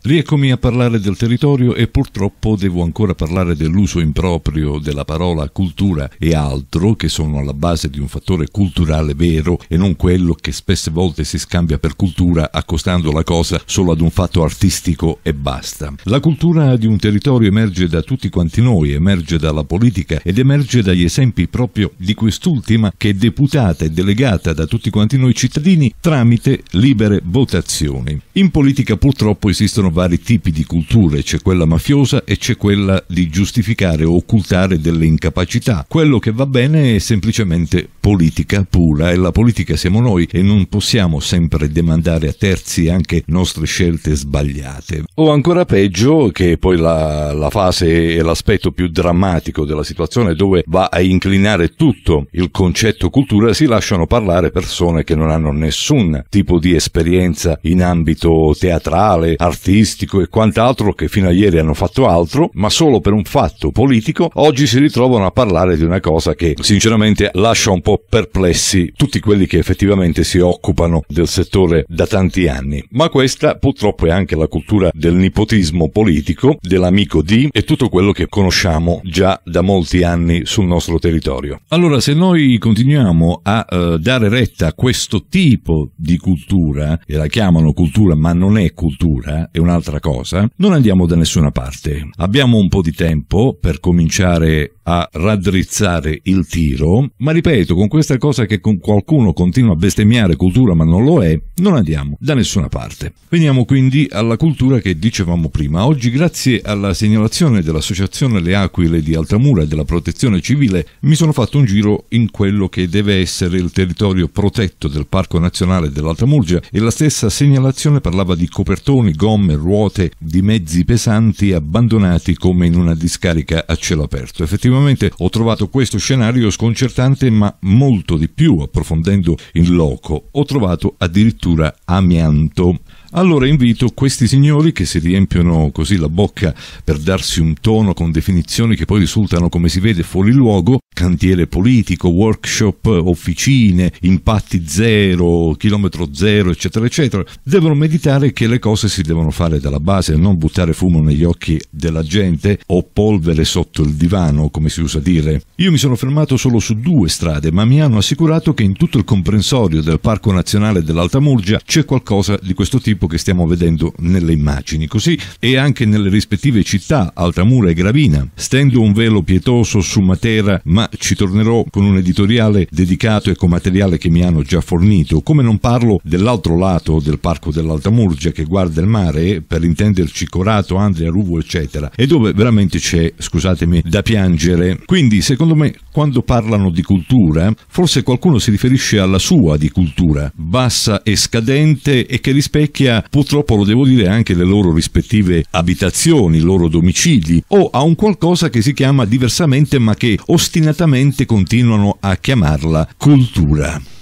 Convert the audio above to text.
Rieccomi a parlare del territorio e purtroppo devo ancora parlare dell'uso improprio della parola cultura e altro che sono alla base di un fattore culturale vero e non quello che spesse volte si scambia per cultura accostando la cosa solo ad un fatto artistico e basta. La cultura di un territorio emerge da tutti quanti noi, emerge dalla politica ed emerge dagli esempi proprio di quest'ultima che è deputata e delegata da tutti quanti noi cittadini tramite libere votazioni. In politica purtroppo esistono esistono vari tipi di culture, c'è quella mafiosa e c'è quella di giustificare o occultare delle incapacità. Quello che va bene è semplicemente politica pura e la politica siamo noi e non possiamo sempre demandare a terzi anche nostre scelte sbagliate. O ancora peggio, che poi la, la fase e l'aspetto più drammatico della situazione dove va a inclinare tutto il concetto cultura, si lasciano parlare persone che non hanno nessun tipo di esperienza in ambito teatrale, artistico e quant'altro che fino a ieri hanno fatto altro, ma solo per un fatto politico oggi si ritrovano a parlare di una cosa che sinceramente lascia un po' perplessi tutti quelli che effettivamente si occupano del settore da tanti anni. Ma questa purtroppo è anche la cultura del nipotismo politico, dell'amico di e tutto quello che conosciamo già da molti anni sul nostro territorio. Allora, se noi continuiamo a eh, dare retta a questo tipo di cultura, e la chiamano cultura ma non è cultura, è un'altra cosa, non andiamo da nessuna parte. Abbiamo un po' di tempo per cominciare a raddrizzare il tiro, ma ripeto, con questa cosa che qualcuno continua a bestemmiare cultura ma non lo è, non andiamo da nessuna parte. Veniamo quindi alla cultura che dicevamo prima. Oggi, grazie alla segnalazione dell'Associazione Le Aquile di Altamura e della Protezione Civile, mi sono fatto un giro in quello che deve essere il territorio protetto del Parco Nazionale dell'Altamurgia e la stessa segnalazione parlava di copertoni, gomme, ruote di mezzi pesanti abbandonati come in una discarica a cielo aperto. Effettivamente ho trovato questo scenario sconcertante, ma molto di più approfondendo in loco. Ho trovato addirittura addirittura amianto allora invito questi signori che si riempiono così la bocca per darsi un tono con definizioni che poi risultano, come si vede, fuori luogo, cantiere politico, workshop, officine, impatti zero, chilometro zero, eccetera, eccetera, devono meditare che le cose si devono fare dalla base, non buttare fumo negli occhi della gente o polvere sotto il divano, come si usa dire. Io mi sono fermato solo su due strade, ma mi hanno assicurato che in tutto il comprensorio del Parco Nazionale dell'Alta Murgia c'è qualcosa di questo tipo tipo che stiamo vedendo nelle immagini, così e anche nelle rispettive città, Altamura e Gravina. Stendo un velo pietoso su Matera, ma ci tornerò con un editoriale dedicato e con materiale che mi hanno già fornito, come non parlo dell'altro lato del parco dell'Altamurgia che guarda il mare, eh, per intenderci Corato, Andrea, Ruvo, eccetera, e dove veramente c'è, scusatemi, da piangere. Quindi, secondo me, quando parlano di cultura, forse qualcuno si riferisce alla sua di cultura, bassa e scadente e che rispecchia sia purtroppo lo devo dire anche le loro rispettive abitazioni, i loro domicili o a un qualcosa che si chiama diversamente ma che ostinatamente continuano a chiamarla cultura.